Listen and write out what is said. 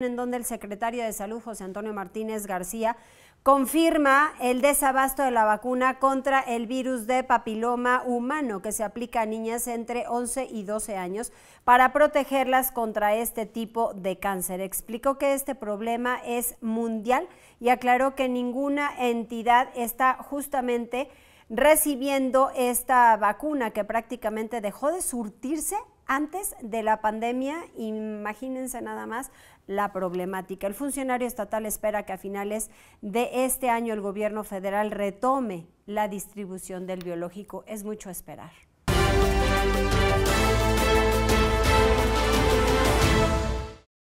en donde el secretario de Salud, José Antonio Martínez García, confirma el desabasto de la vacuna contra el virus de papiloma humano que se aplica a niñas entre 11 y 12 años para protegerlas contra este tipo de cáncer. Explicó que este problema es mundial y aclaró que ninguna entidad está justamente recibiendo esta vacuna que prácticamente dejó de surtirse antes de la pandemia, imagínense nada más la problemática. El funcionario estatal espera que a finales de este año el gobierno federal retome la distribución del biológico. Es mucho esperar.